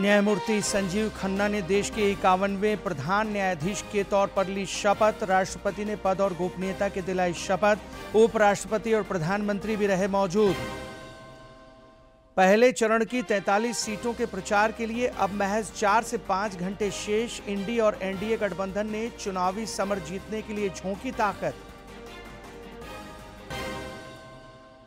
न्यायमूर्ति संजीव खन्ना ने देश के इक्यावनवे प्रधान न्यायाधीश के तौर पर ली शपथ राष्ट्रपति ने पद और गोपनीयता के दिलाई शपथ उपराष्ट्रपति और प्रधानमंत्री भी रहे मौजूद पहले चरण की 43 सीटों के प्रचार के लिए अब महज चार से पांच घंटे शेष इंडी और एनडीए गठबंधन ने चुनावी समर जीतने के लिए झोंकी ताकत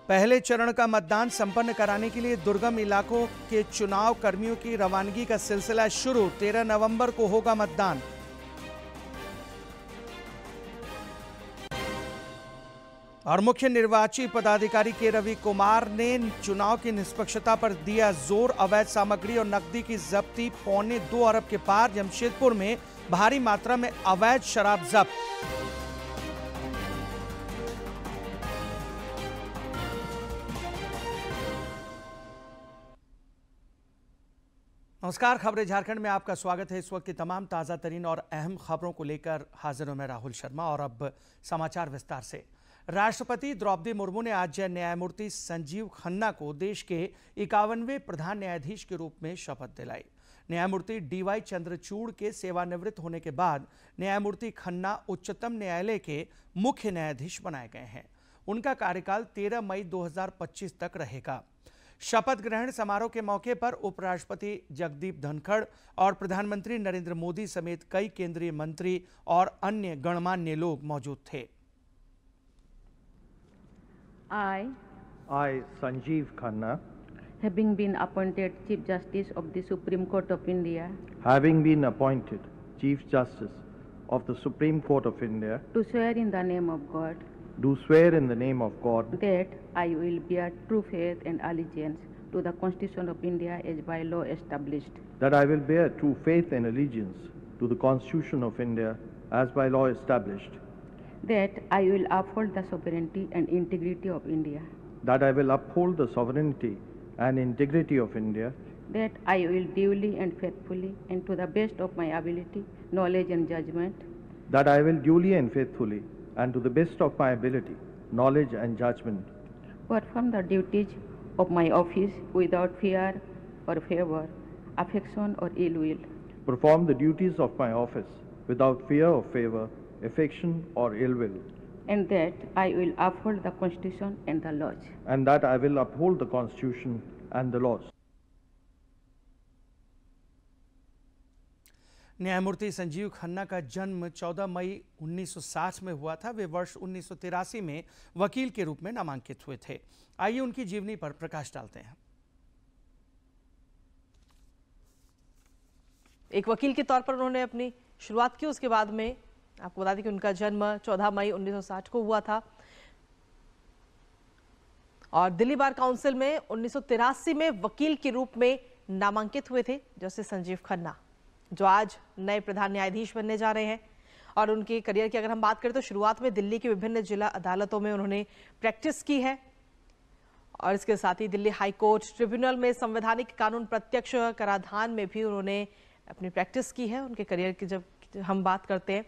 पहले चरण का मतदान संपन्न कराने के लिए दुर्गम इलाकों के चुनाव कर्मियों की रवानगी का सिलसिला शुरू 13 नवंबर को होगा मतदान और मुख्य निर्वाची पदाधिकारी के रवि कुमार ने चुनाव की निष्पक्षता पर दिया जोर अवैध सामग्री और नकदी की जब्ती पौने दो अरब के पार जमशेदपुर में भारी मात्रा में अवैध शराब जब्त नमस्कार खबरें झारखंड में आपका स्वागत है इस वक्त की तमाम ताज़ा तरीन और अहम खबरों को लेकर हाजिर हूं मैं राहुल शर्मा और अब समाचार विस्तार से राष्ट्रपति द्रौपदी मुर्मू ने आज न्यायमूर्ति संजीव खन्ना को देश के इक्यावनवे प्रधान न्यायाधीश के रूप में शपथ दिलाई न्यायमूर्ति डीवाई चंद्रचूड़ के सेवानिवृत्त होने के बाद न्यायमूर्ति खन्ना उच्चतम न्यायालय के मुख्य न्यायाधीश बनाए गए हैं उनका कार्यकाल 13 मई 2025 तक रहेगा शपथ ग्रहण समारोह के मौके पर उपराष्ट्रपति जगदीप धनखड़ और प्रधानमंत्री नरेंद्र मोदी समेत कई केंद्रीय मंत्री और अन्य गणमान्य लोग मौजूद थे I, I, Sanjeev Khanna, having been appointed Chief Justice of the Supreme Court of India, having been appointed Chief Justice of the Supreme Court of India, to swear in the name of God, do swear in the name of God, that I will bear true faith and allegiance to the Constitution of India as by law established, that I will bear true faith and allegiance to the Constitution of India as by law established, that I will uphold the sovereignty and integrity of India. That I will uphold the sovereignty and integrity of India. That I will duly and faithfully and to the best of my ability, knowledge and judgment. That I will duly and faithfully and to the best of my ability, knowledge and judgment. Perform the duties of my office without fear or favor, affection or ill will. Perform the duties of my office without fear or favor, affection, or ill will. And that I will uphold the Constitution and the laws. And that I will uphold the Constitution and the laws. न्यायमूर्ति संजीव खन्ना का जन्म 14 मई 1960 में हुआ था वे वर्ष उन्नीस में वकील के रूप में नामांकित हुए थे आइए उनकी जीवनी पर प्रकाश डालते हैं एक वकील के तौर पर उन्होंने अपनी शुरुआत की उसके बाद में आपको बता दें कि उनका जन्म 14 मई 1960 को हुआ था और दिल्ली बार काउंसिल में उन्नीस में वकील के रूप में नामांकित हुए थे जस्टिस संजीव खन्ना जो आज नए प्रधान न्यायाधीश बनने जा रहे हैं और उनके करियर की अगर हम बात करें तो शुरुआत में दिल्ली की विभिन्न जिला अदालतों में उन्होंने प्रैक्टिस की है और इसके साथ ही दिल्ली हाई कोर्ट ट्रिब्यूनल में संवैधानिक कानून प्रत्यक्ष कराधान में भी उन्होंने अपनी प्रैक्टिस की है उनके करियर की जब हम बात करते हैं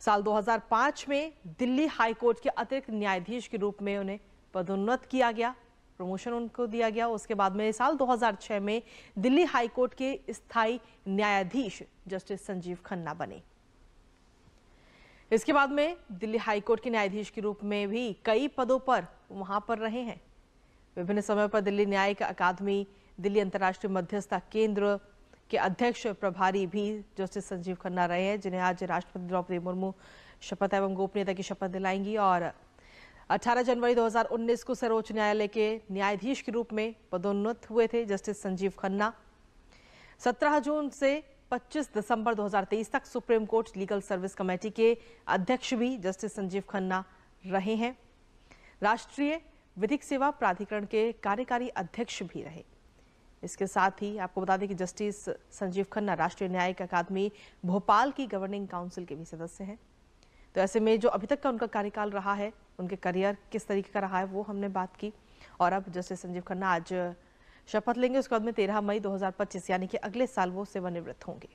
साल 2005 में दिल्ली हाईकोर्ट के अतिरिक्त न्यायाधीश के रूप में उन्हें पदोन्नत किया गया प्रमोशन उनको दिया गया उसके बाद में साल 2006 में दिल्ली हाईकोर्ट के स्थायी न्यायाधीश जस्टिस संजीव खन्ना बने इसके बाद में दिल्ली हाईकोर्ट के न्यायाधीश के रूप में भी कई पदों पर वहां पर रहे हैं विभिन्न समय पर दिल्ली न्यायिक अकादमी दिल्ली अंतर्राष्ट्रीय मध्यस्थता केंद्र के अध्यक्ष प्रभारी भी जस्टिस संजीव खन्ना रहे हैं जिन्हें आज राष्ट्रपति द्रौपदी मुर्मू शपथ एवं गोपनीयता की शपथ दिलाएंगी और 18 जनवरी 2019 को सर्वोच्च न्यायालय के न्यायाधीश के रूप में पदोन्नत हुए थे जस्टिस संजीव खन्ना 17 जून से 25 दिसंबर 2023 तक supreme court legal service committee के अध्यक्ष भी जस्टिस संजीव खन्ना रहे हैं राष्ट्रीय विधिक सेवा प्राधिकरण के कार्यकारी अध्यक्ष भी रहे इसके साथ ही आपको बता दें कि जस्टिस संजीव खन्ना राष्ट्रीय न्यायिक अकादमी भोपाल की गवर्निंग काउंसिल के भी सदस्य हैं तो ऐसे में जो अभी तक का उनका कार्यकाल रहा है उनके करियर किस तरीके का रहा है वो हमने बात की और अब जस्टिस संजीव खन्ना आज शपथ लेंगे उसके बाद में तेरह मई 2025 यानी कि अगले साल वो सेवानिवृत्त होंगे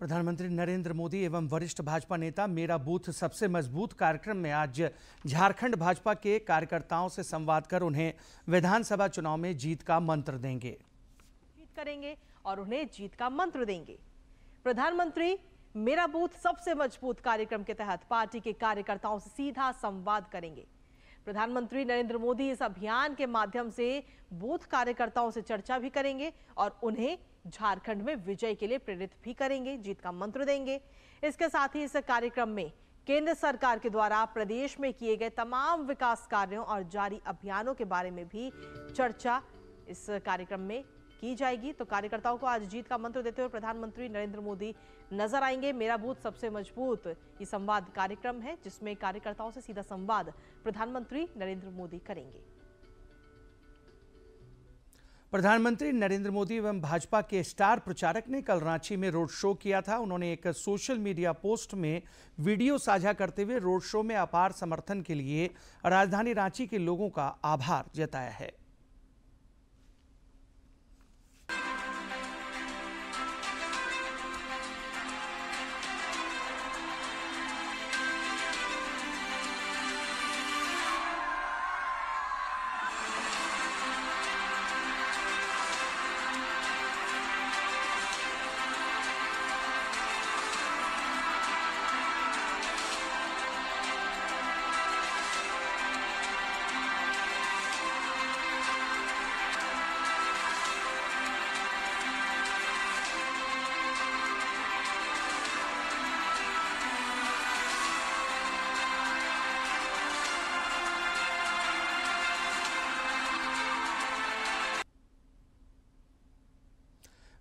प्रधानमंत्री नरेंद्र मोदी एवं वरिष्ठ भाजपा नेता मेरा बूथ सबसे मजबूत कार्यक्रम में आज झारखंड भाजपा के कार्यकर्ताओं से संवाद कर उन्हें विधानसभा चुनाव में जीत का मंत्र देंगे जीत करेंगे और उन्हें जीत का मंत्र देंगे प्रधानमंत्री मेरा बूथ सबसे मजबूत कार्यक्रम के तहत पार्टी के कार्यकर्ताओं से सीधा संवाद करेंगे प्रधानमंत्री नरेंद्र मोदी इस अभियान के माध्यम से बूथ कार्यकर्ताओं से चर्चा भी करेंगे और उन्हें झारखंड में विजय के लिए प्रेरित भी करेंगे जीत का मंत्र देंगे इसके साथ ही इस कार्यक्रम में केंद्र सरकार के द्वारा प्रदेश में किए गए तमाम विकास कार्यों और जारी अभियानों के बारे में भी चर्चा इस कार्यक्रम में की जाएगी तो कार्यकर्ताओं को आज जीत का मंत्र देते हुए प्रधानमंत्री नरेंद्र मोदी नजर आएंगे मेरा बूथ सबसे मजबूत ये संवाद कार्यक्रम है जिसमें कार्यकर्ताओं से सीधा संवाद प्रधानमंत्री नरेंद्र मोदी करेंगे प्रधानमंत्री नरेंद्र मोदी एवं भाजपा के स्टार प्रचारक ने कल रांची में रोड शो किया था उन्होंने एक सोशल मीडिया पोस्ट में वीडियो साझा करते हुए रोड शो में अपार समर्थन के लिए राजधानी रांची के लोगों का आभार जताया है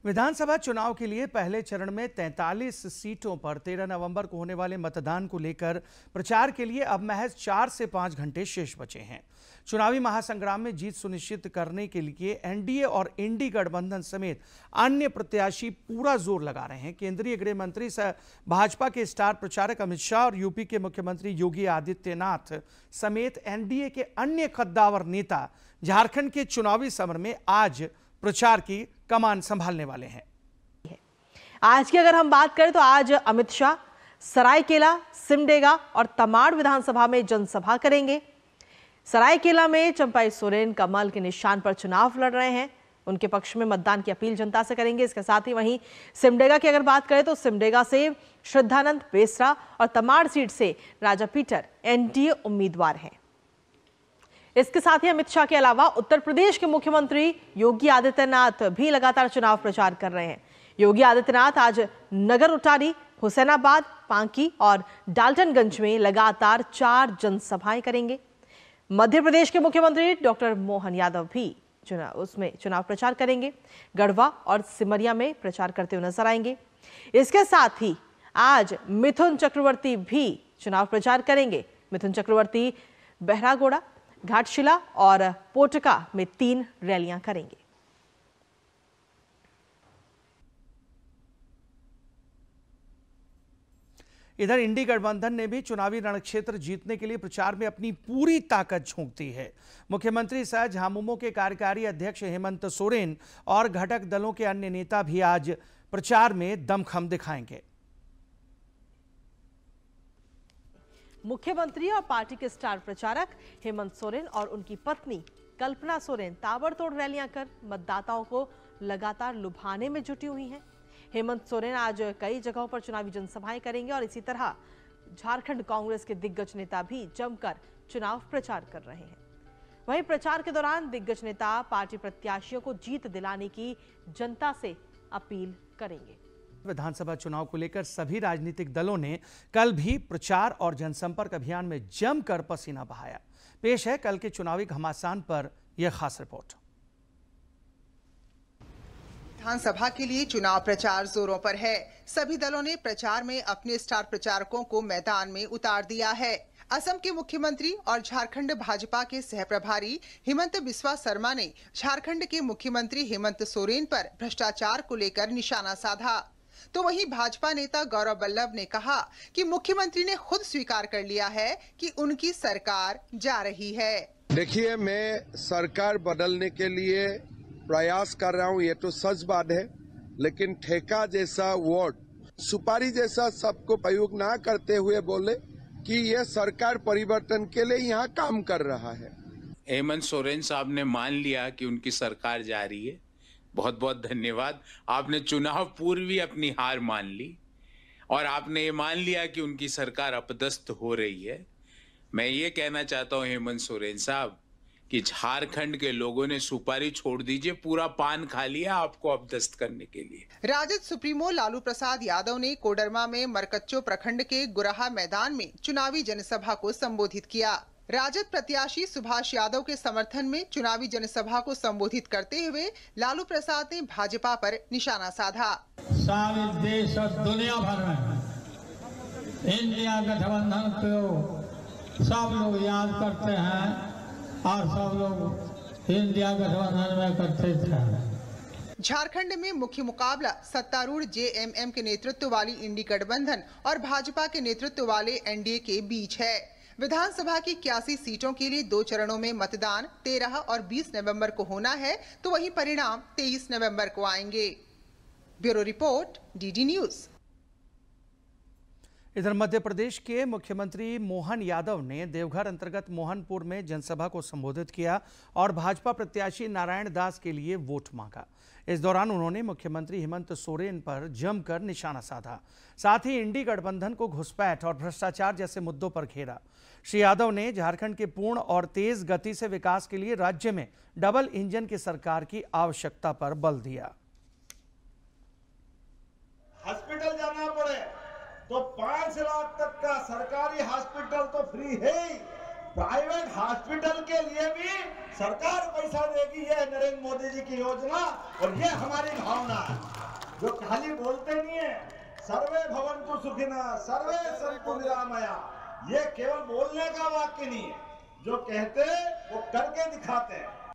विधानसभा चुनाव के लिए पहले चरण में 43 सीटों पर 13 नवंबर को होने वाले मतदान को लेकर प्रचार के लिए अब महज चार से पांच घंटे शेष बचे हैं चुनावी महासंग्राम में जीत सुनिश्चित करने के लिए एनडीए और इंडी गठबंधन समेत अन्य प्रत्याशी पूरा जोर लगा रहे हैं केंद्रीय गृह मंत्री सह भाजपा के स्टार प्रचारक अमित शाह और यूपी के मुख्यमंत्री योगी आदित्यनाथ समेत एनडीए के अन्य खद्दावर नेता झारखंड के चुनावी समर में आज प्रचार की कमान संभालने वाले हैं आज की अगर हम बात करें तो आज अमित शाह सरायकेला सिमडेगा और तमाड़ विधानसभा में जनसभा करेंगे सरायकेला में चंपाई सोरेन कमल के निशान पर चुनाव लड़ रहे हैं उनके पक्ष में मतदान की अपील जनता से करेंगे इसके साथ ही वहीं सिमडेगा की अगर बात करें तो सिमडेगा से श्रद्धानंद बेसरा और तमाड़ सीट से राजा पीटर एनडीए उम्मीदवार हैं इसके साथ ही अमित शाह के अलावा उत्तर प्रदेश के मुख्यमंत्री योगी आदित्यनाथ भी लगातार चुनाव प्रचार कर रहे हैं योगी आदित्यनाथ आज नगर उटारी हुसैनाबाद पांकी और डाल्टनगंज में लगातार चार जनसभाएं करेंगे मध्य प्रदेश के मुख्यमंत्री डॉक्टर मोहन यादव भी चुनाव उसमें चुनाव प्रचार करेंगे गढ़वा और सिमरिया में प्रचार करते हुए नजर आएंगे इसके साथ ही आज मिथुन चक्रवर्ती भी चुनाव प्रचार करेंगे मिथुन चक्रवर्ती बहरागोड़ा घाटशिला और पोटका में तीन रैलियां करेंगे इधर इंडी गठबंधन ने भी चुनावी रणक्षेत्र जीतने के लिए प्रचार में अपनी पूरी ताकत झोंक दी है मुख्यमंत्री सह झामुमो के कार्यकारी अध्यक्ष हेमंत सोरेन और घटक दलों के अन्य नेता भी आज प्रचार में दमखम दिखाएंगे मुख्यमंत्री और पार्टी के स्टार प्रचारक हेमंत सोरेन और उनकी पत्नी कल्पना सोरेन ताबड़तोड़ रैलियां कर मतदाताओं को लगातार लुभाने में जुटी हुई हैं हेमंत सोरेन आज कई जगहों पर चुनावी जनसभाएं करेंगे और इसी तरह झारखंड कांग्रेस के दिग्गज नेता भी जमकर चुनाव प्रचार कर रहे हैं वहीं प्रचार के दौरान दिग्गज नेता पार्टी प्रत्याशियों को जीत दिलाने की जनता से अपील करेंगे विधानसभा चुनाव को लेकर सभी राजनीतिक दलों ने कल भी प्रचार और जनसंपर्क अभियान में जमकर पसीना बहाया पेश है कल के चुनावी घमासान पर यह खास रिपोर्ट विधानसभा के लिए चुनाव प्रचार जोरों पर है सभी दलों ने प्रचार में अपने स्टार प्रचारकों को मैदान में उतार दिया है असम के मुख्यमंत्री और झारखंड भाजपा के सह प्रभारी हेमंत बिस्वा शर्मा ने झारखंड के मुख्यमंत्री हेमंत सोरेन पर भ्रष्टाचार को लेकर निशाना साधा तो वहीं भाजपा नेता गौरव बल्लभ ने कहा कि मुख्यमंत्री ने खुद स्वीकार कर लिया है कि उनकी सरकार जा रही है देखिए मैं सरकार बदलने के लिए प्रयास कर रहा हूँ ये तो सच बात है लेकिन ठेका जैसा वोट सुपारी जैसा सबको प्रयोग ना करते हुए बोले कि ये सरकार परिवर्तन के लिए यहाँ काम कर रहा है हेमंत सोरेन साहब ने मान लिया कि उनकी सरकार जा रही है बहुत बहुत धन्यवाद आपने चुनाव पूर्वी अपनी हार मान ली और आपने ये मान लिया कि उनकी सरकार अपदस्त हो रही है मैं ये कहना चाहता हूँ हेमंत सोरेन साहब कि झारखंड के लोगों ने सुपारी छोड़ दीजिए पूरा पान खा लिया आपको अपदस्त करने के लिए राजद सुप्रीमो लालू प्रसाद यादव ने कोडरमा में मरकच्चो प्रखंड के गुराहा मैदान में चुनावी जनसभा को संबोधित किया राजद प्रत्याशी सुभाष यादव के समर्थन में चुनावी जनसभा को संबोधित करते हुए लालू प्रसाद ने भाजपा पर निशाना साधा सारे देश और दुनिया भर में इंडिया गठबंधन को सब लोग याद करते हैं और सब लोग इंडिया गठबंधन में करते थे झारखंड में मुख्य मुकाबला सत्तारूढ़ जेएमएम के नेतृत्व वाली इंडी गठबंधन और भाजपा के नेतृत्व वाले एनडीए के बीच है विधानसभा की इक्यासी सीटों के लिए दो चरणों में मतदान 13 और 20 नवंबर को होना है तो वही परिणाम 23 नवंबर को आएंगे ब्यूरो रिपोर्ट डीडी न्यूज़ इधर मध्य प्रदेश के मुख्यमंत्री मोहन यादव ने देवघर अंतर्गत मोहनपुर में जनसभा को संबोधित किया और भाजपा प्रत्याशी नारायण दास के लिए वोट मांगा इस दौरान उन्होंने मुख्यमंत्री हेमंत सोरेन पर जमकर निशाना साधा साथ ही इंडी गठबंधन को घुसपैठ और भ्रष्टाचार जैसे मुद्दों पर घेरा श्री यादव ने झारखंड के पूर्ण और तेज गति से विकास के लिए राज्य में डबल इंजन की सरकार की आवश्यकता पर बल दिया हॉस्पिटल जाना पड़े तो पांच लाख तक का सरकारी हॉस्पिटल तो फ्री है ही प्राइवेट हॉस्पिटल के लिए भी सरकार पैसा देगी ये नरेंद्र मोदी जी की योजना और ये हमारी भावना है जो खाली बोलते नहीं है सर्वे भवन को सुखिना सर्वे संतु निरामया ये केवल बोलने का वाक्य नहीं है जो कहते वो करके दिखाते हैं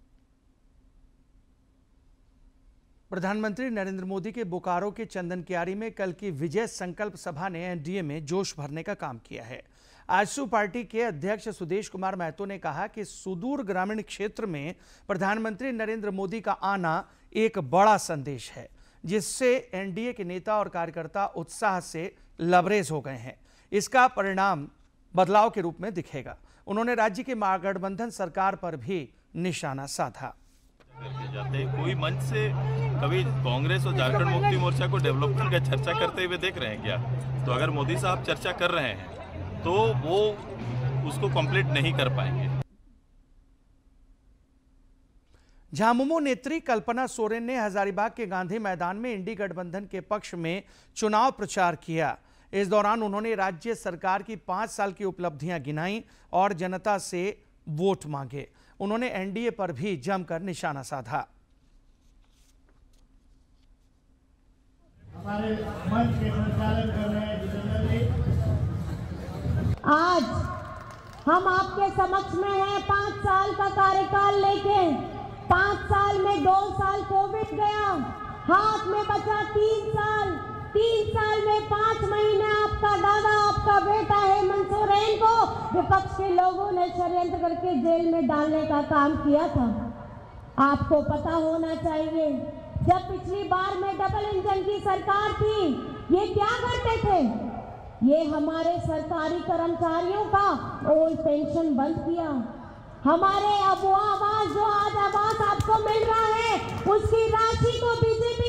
प्रधानमंत्री नरेंद्र मोदी के बोकारो के चंदन क्यारी में कल की विजय संकल्प सभा ने एनडीए में जोश भरने का काम किया है आजसू पार्टी के अध्यक्ष सुदेश कुमार महतो ने कहा कि सुदूर ग्रामीण क्षेत्र में प्रधानमंत्री नरेंद्र मोदी का आना एक बड़ा संदेश है जिससे एनडीए के नेता और कार्यकर्ता उत्साह से लबरेज हो गए हैं इसका परिणाम बदलाव के रूप में दिखेगा उन्होंने राज्य के महागठबंधन सरकार पर भी निशाना साधा करके जाते हैं कोई मंच से कभी कांग्रेस और झारखंड मुक्ति मोर्चा को डेवलपमेंट का चर्चा करते हुए देख रहे हैं क्या तो अगर मोदी साहब चर्चा कर रहे हैं तो वो उसको कंप्लीट नहीं कर पाएंगे झामुमो नेत्री कल्पना सोरेन ने हजारीबाग के गांधी मैदान में इंडी गठबंधन के पक्ष में चुनाव प्रचार किया इस दौरान उन्होंने राज्य सरकार की पांच साल की उपलब्धियां गिनाई और जनता से वोट मांगे उन्होंने एनडीए पर भी जमकर निशाना साधा हमारे मंच के संचालन कर रहे हैं आज हम आपके समक्ष में हैं पांच साल का कार्यकाल लेके पांच साल में दो साल कोविड गया हाथ में बचा तीन साल तीन साल में पांच महीने आपका दादा आपका बेटा है मंसूरैन को विपक्ष के लोगों ने षडयंत्र करके जेल में डालने का काम किया था आपको पता होना चाहिए जब पिछली बार में डबल इंजन की सरकार थी ये क्या करते थे ये हमारे सरकारी कर्मचारियों का ओल्ड पेंशन बंद किया हमारे अब वो आवाज जो आज आवाज आपको मिल रहा है उसकी राशि को बीजेपी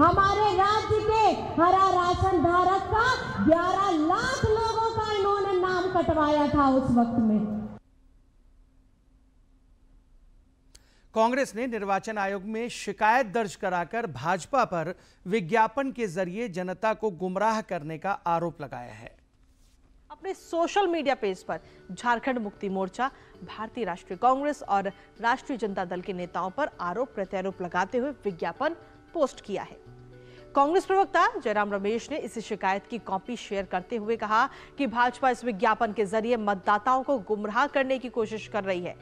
हमारे राज्य के हरा राशन धारक का ग्यारह लाख लोगों का इन्होंने नाम कटवाया था उस वक्त में कांग्रेस ने निर्वाचन आयोग में शिकायत दर्ज कराकर भाजपा पर विज्ञापन के जरिए जनता को गुमराह करने का आरोप लगाया है अपने सोशल मीडिया पेज पर झारखंड मुक्ति मोर्चा भारतीय राष्ट्रीय कांग्रेस और राष्ट्रीय जनता दल के नेताओं पर आरोप प्रत्यारोप लगाते हुए विज्ञापन पोस्ट किया है कांग्रेस प्रवक्ता जयराम रमेश ने इस शिकायत की कॉपी शेयर करते हुए कहा कि भाजपा इस विज्ञापन के जरिए मतदाताओं को गुमराह करने की कोशिश कर रही है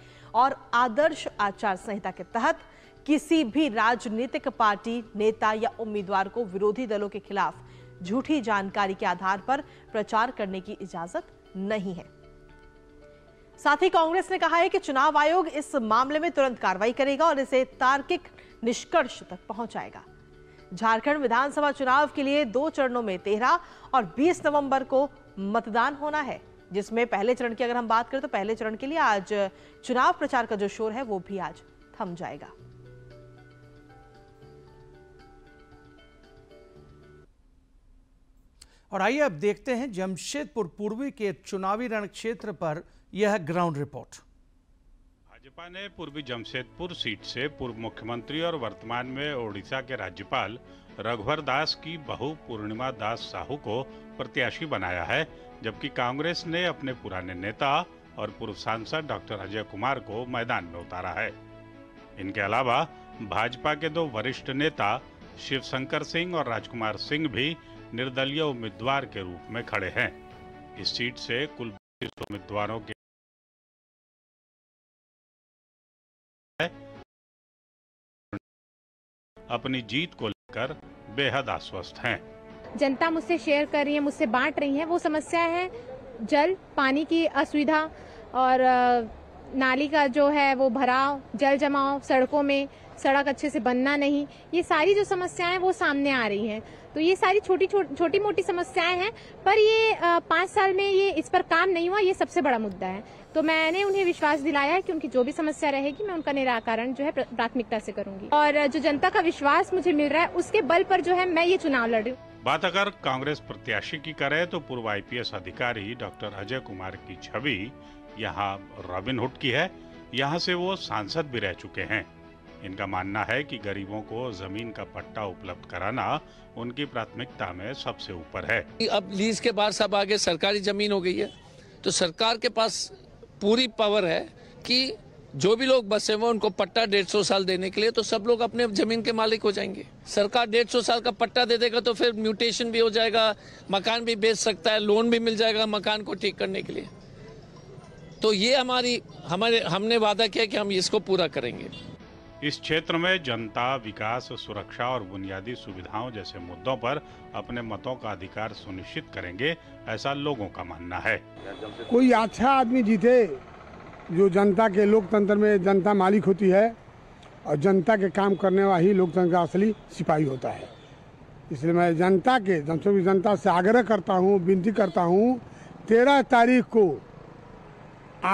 और आदर्श आचार संहिता के तहत किसी भी राजनीतिक पार्टी नेता या उम्मीदवार को विरोधी दलों के खिलाफ झूठी जानकारी के आधार पर प्रचार करने की इजाजत नहीं है साथ ही कांग्रेस ने कहा है कि चुनाव आयोग इस मामले में तुरंत कार्रवाई करेगा और इसे तार्किक निष्कर्ष तक पहुंचाएगा झारखंड विधानसभा चुनाव के लिए दो चरणों में तेरह और बीस नवंबर को मतदान होना है जिसमें पहले चरण की अगर हम बात करें तो पहले चरण के लिए आज चुनाव प्रचार का जो शोर है वो भी आज थम जाएगा और आइए अब देखते हैं जमशेदपुर पूर्वी के चुनावी रण क्षेत्र पर यह ग्राउंड रिपोर्ट भाजपा ने पूर्वी जमशेदपुर सीट से पूर्व मुख्यमंत्री और वर्तमान में ओडिशा के राज्यपाल रघुवर दास की बहू पूर्णिमा दास साहू को प्रत्याशी बनाया है जबकि कांग्रेस ने अपने पुराने नेता और पूर्व सांसद डॉक्टर अजय कुमार को मैदान में उतारा है इनके अलावा भाजपा के दो वरिष्ठ नेता शिवशंकर सिंह और राजकुमार सिंह भी निर्दलीय उम्मीदवार के रूप में खड़े हैं इस सीट से कुल उम्मीदवारों के अपनी जीत को लेकर बेहद आश्वस्त हैं। जनता मुझसे शेयर कर रही है मुझसे बांट रही है वो समस्या है जल पानी की असुविधा और नाली का जो है वो भराव जल जमाव सड़कों में सड़क अच्छे से बनना नहीं ये सारी जो समस्याएं वो सामने आ रही हैं तो ये सारी छोटी छोटी मोटी समस्याएं हैं पर ये पाँच साल में ये इस पर काम नहीं हुआ ये सबसे बड़ा मुद्दा है तो मैंने उन्हें विश्वास दिलाया है कि उनकी जो भी समस्या रहेगी मैं उनका निराकरण जो है प्राथमिकता से करूंगी और जो जनता का विश्वास मुझे मिल रहा है उसके बल पर जो है मैं ये चुनाव लड़ रही हूँ बात अगर कांग्रेस प्रत्याशी की करे तो पूर्व आई अधिकारी डॉक्टर अजय कुमार की छवि यहाँ रॉबिनहुड की है यहाँ से वो सांसद भी रह चुके हैं इनका मानना है कि गरीबों को जमीन का पट्टा उपलब्ध कराना उनकी प्राथमिकता में सबसे ऊपर है अब लीज के बाद सब आगे सरकारी जमीन हो गई है तो सरकार के पास पूरी पावर है कि जो भी लोग बसे हुए उनको पट्टा डेढ़ सौ साल देने के लिए तो सब लोग अपने जमीन के मालिक हो जाएंगे सरकार डेढ़ सौ साल का पट्टा दे देगा तो फिर म्यूटेशन भी हो जाएगा मकान भी बेच सकता है लोन भी मिल जाएगा मकान को ठीक करने के लिए तो ये हमारी हमारे हमने वादा किया कि हम इसको पूरा करेंगे इस क्षेत्र में जनता विकास सुरक्षा और बुनियादी सुविधाओं जैसे मुद्दों पर अपने मतों का अधिकार सुनिश्चित करेंगे ऐसा लोगों का मानना है कोई अच्छा आदमी जीते जो जनता के लोकतंत्र में जनता मालिक होती है और जनता के काम करने वाला ही लोकतंत्र का असली सिपाही होता है इसलिए मैं जनता के की जनता से आग्रह करता हूँ विनती करता हूँ तेरह तारीख को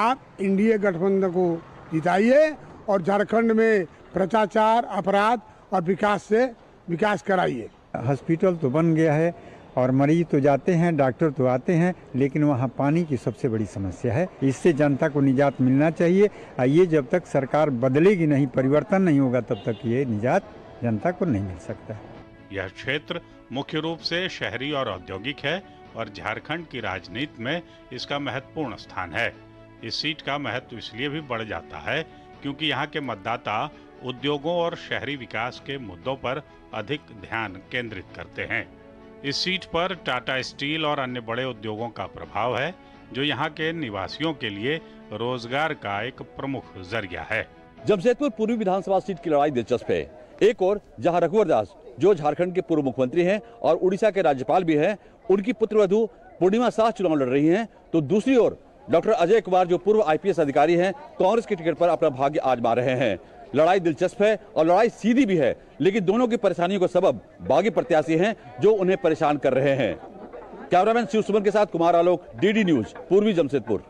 आप इंडिया गठबंधन को जिताइए और झारखंड में भ्रष्टाचार अपराध और विकास से विकास कराइए हॉस्पिटल तो बन गया है और मरीज तो जाते हैं डॉक्टर तो आते हैं लेकिन वहाँ पानी की सबसे बड़ी समस्या है इससे जनता को निजात मिलना चाहिए और ये जब तक सरकार बदलेगी नहीं परिवर्तन नहीं होगा तब तक ये निजात जनता को नहीं मिल सकता यह क्षेत्र मुख्य रूप से शहरी और औद्योगिक है और झारखंड की राजनीति में इसका महत्वपूर्ण स्थान है इस सीट का महत्व इसलिए भी बढ़ जाता है क्योंकि यहाँ के मतदाता उद्योगों और शहरी विकास के मुद्दों पर अधिक ध्यान केंद्रित करते हैं इस सीट पर टाटा स्टील और अन्य बड़े उद्योगों का प्रभाव है जो यहाँ के निवासियों के लिए रोजगार का एक प्रमुख जरिया है जमशेदपुर पूर्वी विधानसभा सीट की लड़ाई दिलचस्प है एक और जहाँ रघुवर दास जो झारखंड के पूर्व मुख्यमंत्री हैं और उड़ीसा के राज्यपाल भी हैं उनकी पुत्रवधु पूर्णिमा शाह चुनाव लड़ रही हैं तो दूसरी ओर डॉक्टर अजय कुमार जो पूर्व आईपीएस अधिकारी हैं कांग्रेस के टिकट पर अपना भाग्य आजमा रहे हैं लड़ाई दिलचस्प है और लड़ाई सीधी भी है लेकिन दोनों की परेशानियों का सबब बागी प्रत्याशी हैं जो उन्हें परेशान कर रहे हैं कैमरामैन शिव सुमन के साथ कुमार आलोक डीडी न्यूज पूर्वी जमशेदपुर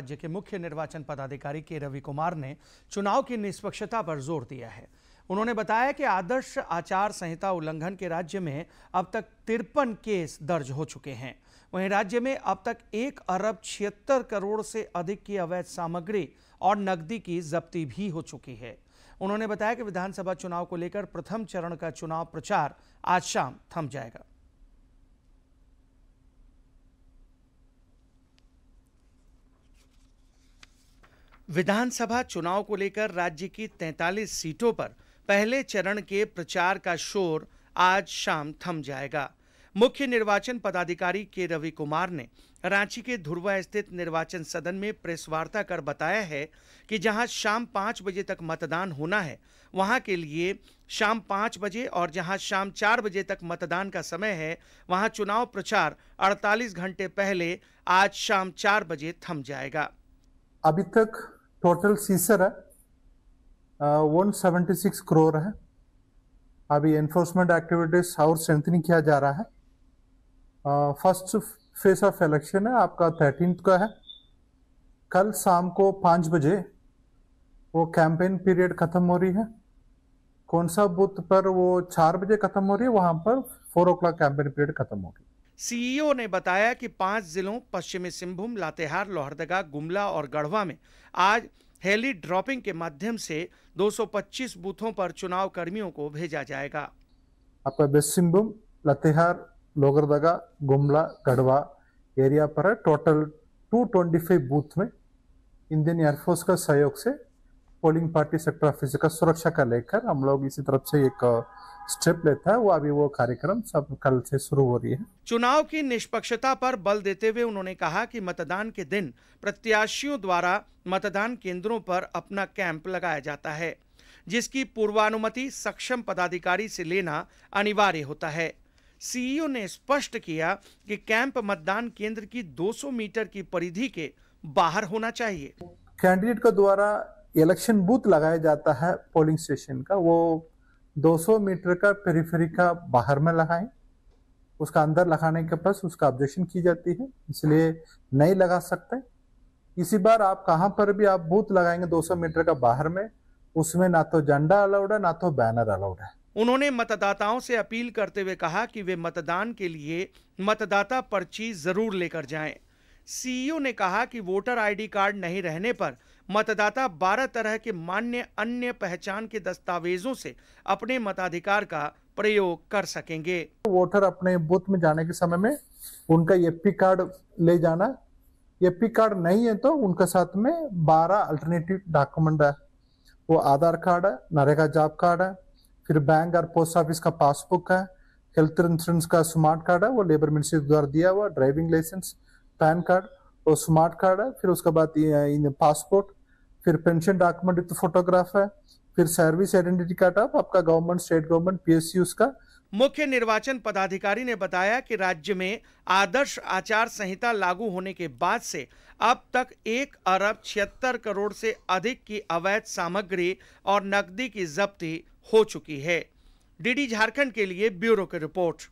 राज्य के मुख्य निर्वाचन पदाधिकारी के रवि कुमार ने चुनाव की निष्पक्षता पर जोर दिया है उन्होंने बताया कि आदर्श आचार संहिता उल्लंघन के राज्य में अब तक तिरपन केस दर्ज हो चुके हैं वहीं राज्य में अब तक एक अरब छिहत्तर करोड़ से अधिक की अवैध सामग्री और नकदी की जब्ती भी हो चुकी है उन्होंने बताया कि विधानसभा चुनाव को लेकर प्रथम चरण का चुनाव प्रचार आज शाम थम जाएगा विधानसभा चुनाव को लेकर राज्य की 43 सीटों पर पहले चरण के प्रचार का शोर आज शाम थम जाएगा मुख्य निर्वाचन पदाधिकारी के रवि कुमार ने रांची के धुरवा स्थित निर्वाचन सदन में प्रेस वार्ता कर बताया है कि जहां शाम पाँच बजे तक मतदान होना है वहां के लिए शाम पाँच बजे और जहां शाम चार बजे तक मतदान का समय है वहां चुनाव प्रचार 48 घंटे पहले आज शाम चार बजे थम जाएगा अभी तक टोटल सीसर है वन सेवेंटी करोड़ है अभी एनफोर्समेंट एक्टिविटीज और स्ट्रेंथनिंग किया जा रहा है first uh, phase of election है आपका थर्टीन का है कल शाम को पाँच बजे वो कैंपेन पीरियड ख़त्म हो रही है कौन सा बूथ पर वो चार बजे ख़त्म हो रही है वहाँ पर four o'clock campaign period ख़त्म होगी सीईओ e ने बताया कि पांच जिलों पश्चिमी सिंहभूम लातेहार लोहरदगा गुमला और गढ़वा में आज हेली ड्रॉपिंग के माध्यम से 225 बूथों पर चुनाव कर्मियों को भेजा जाएगा आपका वेस्ट सिंहभूम लातेहार लोगरदगा गुमला गढ़वा एरिया पर है टोटल 225 बूथ में इंडियन एयरफोर्स का सहयोग से पोलिंग पार्टी सेक्टर ऑफिस का सुरक्षा का लेकर हम लोग इसी तरफ से एक स्टेप लेता है वो अभी वो कार्यक्रम सब कल से शुरू हो रही है चुनाव की निष्पक्षता पर बल देते हुए उन्होंने कहा कि मतदान के दिन प्रत्याशियों द्वारा मतदान केंद्रों पर अपना कैंप लगाया जाता है जिसकी पूर्वानुमति सक्षम पदाधिकारी से लेना अनिवार्य होता है सीईओ ने स्पष्ट किया कि कैंप मतदान केंद्र की 200 मीटर की परिधि के बाहर होना चाहिए कैंडिडेट के द्वारा इलेक्शन बूथ लगाया जाता है पोलिंग स्टेशन का वो 200 मीटर का पेरीफेरी का बाहर में लगाए उसका अंदर लगाने के पास उसका ऑब्जेक्शन की जाती है इसलिए नहीं लगा सकते इसी बार आप कहाँ पर भी आप बूथ लगाएंगे 200 मीटर का बाहर में उसमें ना तो झंडा अलाउड है ना तो बैनर अलाउड है उन्होंने मतदाताओं से अपील करते हुए कहा कि वे मतदान के लिए मतदाता पर्ची जरूर लेकर जाएं। सीईओ ने कहा कि वोटर आईडी कार्ड नहीं रहने पर मतदाता 12 तरह के मान्य अन्य पहचान के दस्तावेजों से अपने मताधिकार का प्रयोग कर सकेंगे वोटर अपने बूथ में जाने के समय में उनका एपी e कार्ड ले जाना एपी e कार्ड नहीं है तो उनके साथ में 12 अल्टरनेटिव डॉक्यूमेंट है वो आधार कार्ड है नरेगा जॉब कार्ड है फिर बैंक और पोस्ट ऑफिस का पासबुक है हेल्थ इंश्योरेंस का स्मार्ट कार्ड है वो लेबर मिनिस्ट्री द्वारा दिया हुआ ड्राइविंग लाइसेंस पैन कार्ड और स्मार्ट कार्ड है फिर उसके बाद पासपोर्ट फिर पेंशन डॉक्यूमेंट विथ फोटोग्राफ है फिर सर्विस आइडेंटिटी कार्ड आप आपका गवर्नमेंट स्टेट गवर्नमेंट पी उसका मुख्य निर्वाचन पदाधिकारी ने बताया कि राज्य में आदर्श आचार संहिता लागू होने के बाद से अब तक एक अरब छिहत्तर करोड़ से अधिक की अवैध सामग्री और नकदी की जब्ती हो चुकी है डीडी झारखंड के लिए ब्यूरो की रिपोर्ट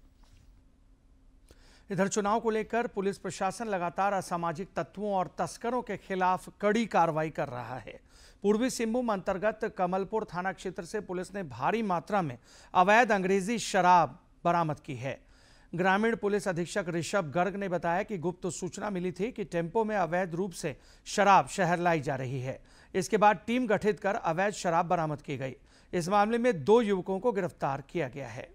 इधर चुनाव को लेकर पुलिस प्रशासन लगातार असामाजिक तत्वों और तस्करों के खिलाफ कड़ी कार्रवाई कर रहा है पूर्वी सिंहभूम अंतर्गत कमलपुर थाना क्षेत्र से पुलिस ने भारी मात्रा में अवैध अंग्रेजी शराब बरामद की है ग्रामीण पुलिस अधीक्षक ऋषभ गर्ग ने बताया कि गुप्त सूचना मिली थी कि टेम्पो में अवैध रूप से शराब शहर लाई जा रही है इसके बाद टीम गठित कर अवैध शराब बरामद की गई इस मामले में दो युवकों को गिरफ्तार किया गया है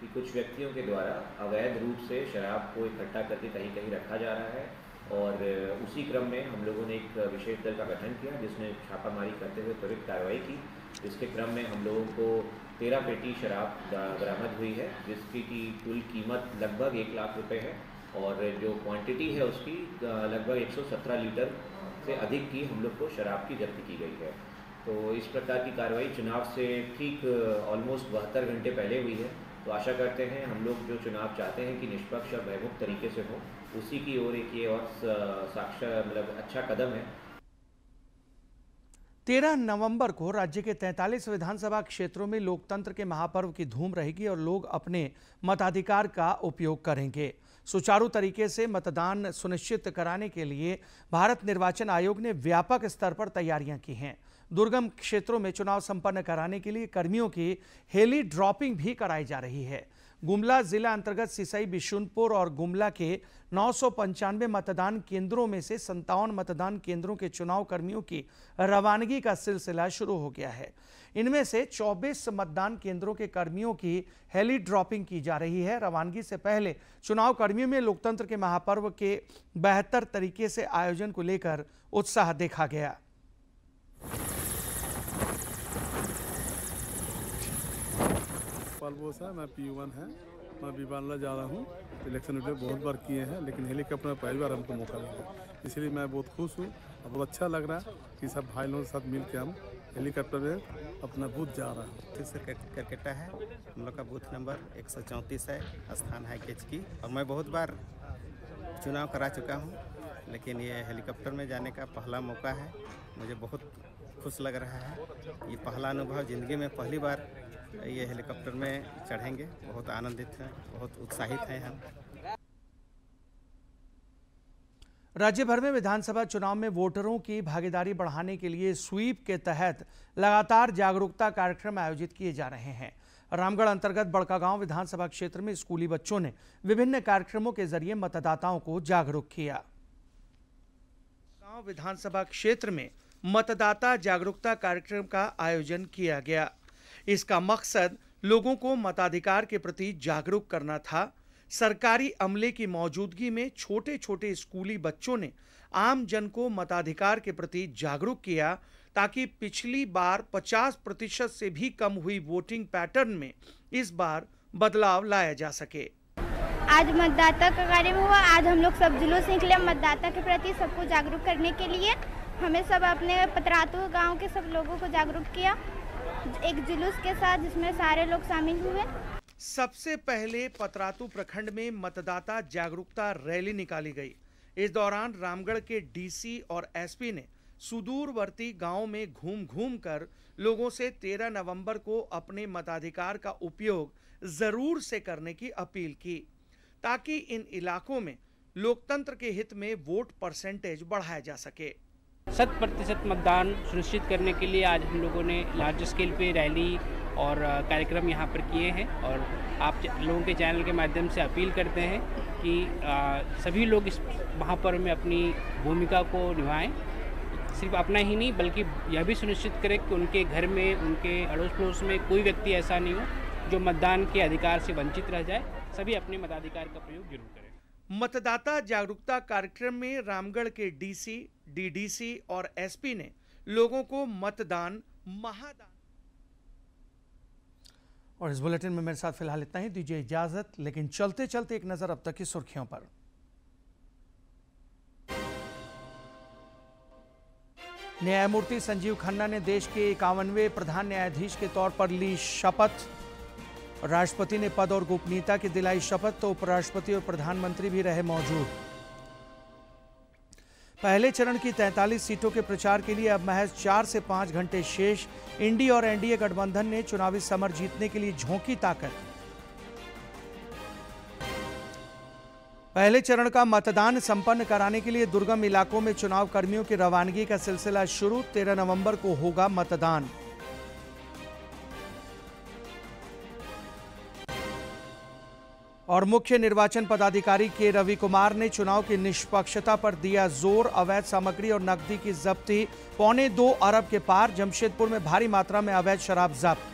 कि कुछ व्यक्तियों के द्वारा अवैध रूप से शराब को इकट्ठा करके कहीं कहीं रखा जा रहा है और उसी क्रम में हम लोगों ने एक विशेष दल का गठन किया जिसने छापामारी करते हुए त्वरित कार्रवाई की इसके क्रम में हम लोगों को तेरह पेटी शराब बरामद हुई है जिसकी की कुल कीमत लगभग एक लाख रुपए है और जो क्वांटिटी है उसकी लगभग 117 लीटर से अधिक की हम लोग को शराब की जब्ती की गई है तो इस प्रकार की कार्रवाई चुनाव से ठीक ऑलमोस्ट बहत्तर घंटे पहले हुई है तो आशा करते हैं हम लोग जो चुनाव चाहते हैं कि निष्पक्ष और भयमुक्त तरीके से हो उसी की ओर एक ये और साक्षर मतलब अच्छा कदम है तेरह नवंबर को राज्य के 43 विधानसभा क्षेत्रों में लोकतंत्र के महापर्व की धूम रहेगी और लोग अपने मताधिकार का उपयोग करेंगे सुचारू तरीके से मतदान सुनिश्चित कराने के लिए भारत निर्वाचन आयोग ने व्यापक स्तर पर तैयारियां की हैं दुर्गम क्षेत्रों में चुनाव संपन्न कराने के लिए कर्मियों की हेली ड्रॉपिंग भी कराई जा रही है गुमला जिला अंतर्गत सिसई बिशुनपुर और गुमला के नौ मतदान केंद्रों में से संतावन मतदान केंद्रों के चुनाव कर्मियों की रवानगी का सिलसिला शुरू हो गया है इनमें से 24 मतदान केंद्रों के कर्मियों की हेली ड्रॉपिंग की जा रही है रवानगी से पहले चुनाव कर्मियों में लोकतंत्र के महापर्व के बेहतर तरीके से आयोजन को लेकर उत्साह देखा गया गोपाल बोस है मैं पी वन है मैं बीबानला जा रहा हूँ इलेक्शन में बहुत बार किए हैं लेकिन हेलीकॉप्टर में पहली बार हमको मौका मिला इसलिए मैं बहुत खुश हूँ और बहुत अच्छा लग रहा है कि सब भाई लोगों के साथ मिल के हम हेलीकॉप्टर में अपना बूथ जा रहा हूँ फिर से क्रिकेटा है हम लोग का बूथ नंबर एक सौ चौंतीस है स्थान है केच की और मैं बहुत बार चुनाव करा चुका हूँ लेकिन ये हेलीकॉप्टर में जाने का पहला मौका है मुझे बहुत खुश लग रहा है ये पहला अनुभव ज़िंदगी में पहली बार ये हेलीकॉप्टर में चढ़ेंगे बहुत आनंदित हैं बहुत उत्साहित हैं हम राज्य भर में विधानसभा चुनाव में वोटरों की भागीदारी बढ़ाने के लिए स्वीप के तहत लगातार जागरूकता कार्यक्रम आयोजित किए जा रहे हैं रामगढ़ अंतर्गत बड़कागांव विधानसभा क्षेत्र में स्कूली बच्चों ने विभिन्न कार्यक्रमों के जरिए मतदाताओं को जागरूक किया गांव विधानसभा क्षेत्र में मतदाता जागरूकता कार्यक्रम का आयोजन किया गया इसका मकसद लोगों को मताधिकार के प्रति जागरूक करना था सरकारी अमले की मौजूदगी में छोटे छोटे स्कूली बच्चों ने आम जन को मताधिकार के प्रति जागरूक किया ताकि पिछली बार 50 प्रतिशत से भी कम हुई वोटिंग पैटर्न में इस बार बदलाव लाया जा सके आज मतदाता का कार्य हुआ आज हम लोग सब जुलूस निकले मतदाता के प्रति सबको जागरूक करने के लिए हमें सब अपने पतरातु गांव के सब लोगों को जागरूक किया एक जुलूस के साथ जिसमें सारे लोग शामिल हुए सबसे पहले पतरातू प्रखंड में मतदाता जागरूकता रैली निकाली गई इस दौरान रामगढ़ के डीसी और एसपी ने सुदूरवर्ती गांव में घूम घूम कर लोगों से 13 नवंबर को अपने मताधिकार का उपयोग ज़रूर से करने की अपील की ताकि इन इलाकों में लोकतंत्र के हित में वोट परसेंटेज बढ़ाया जा सके शत प्रतिशत मतदान सुनिश्चित करने के लिए आज हम लोगों ने लार्ज स्केल पे रैली और कार्यक्रम यहाँ पर किए हैं और आप लोगों के चैनल के माध्यम से अपील करते हैं कि सभी लोग इस महापर्व में अपनी भूमिका को निभाएं सिर्फ अपना ही नहीं बल्कि यह भी सुनिश्चित करें कि उनके घर में उनके अड़ोस पड़ोस में कोई व्यक्ति ऐसा नहीं हो जो मतदान के अधिकार से वंचित रह जाए सभी अपने मताधिकार का प्रयोग जरूर करें मतदाता जागरूकता कार्यक्रम में रामगढ़ के डीसी डीडीसी और एसपी ने लोगों को मतदान महादान और इस बुलेटिन में मेरे साथ फिलहाल इतना ही दीजिए इजाजत लेकिन चलते चलते एक नजर अब तक की सुर्खियों पर न्यायमूर्ति संजीव खन्ना ने देश के इक्यावनवे प्रधान न्यायाधीश के तौर पर ली शपथ राष्ट्रपति ने पद और गोपनीयता की दिलाई शपथ तो उपराष्ट्रपति और प्रधानमंत्री भी रहे मौजूद पहले चरण की 43 सीटों के प्रचार के लिए अब महज चार से पांच घंटे शेष इंडी और एनडीए गठबंधन ने चुनावी समर जीतने के लिए झोंकी ताकत पहले चरण का मतदान संपन्न कराने के लिए दुर्गम इलाकों में चुनाव कर्मियों की रवानगी का सिलसिला शुरू 13 नवंबर को होगा मतदान और मुख्य निर्वाचन पदाधिकारी के रवि कुमार ने चुनाव की निष्पक्षता पर दिया जोर अवैध सामग्री और नकदी की जब्ती पौने दो अरब के पार जमशेदपुर में भारी मात्रा में अवैध शराब जब्त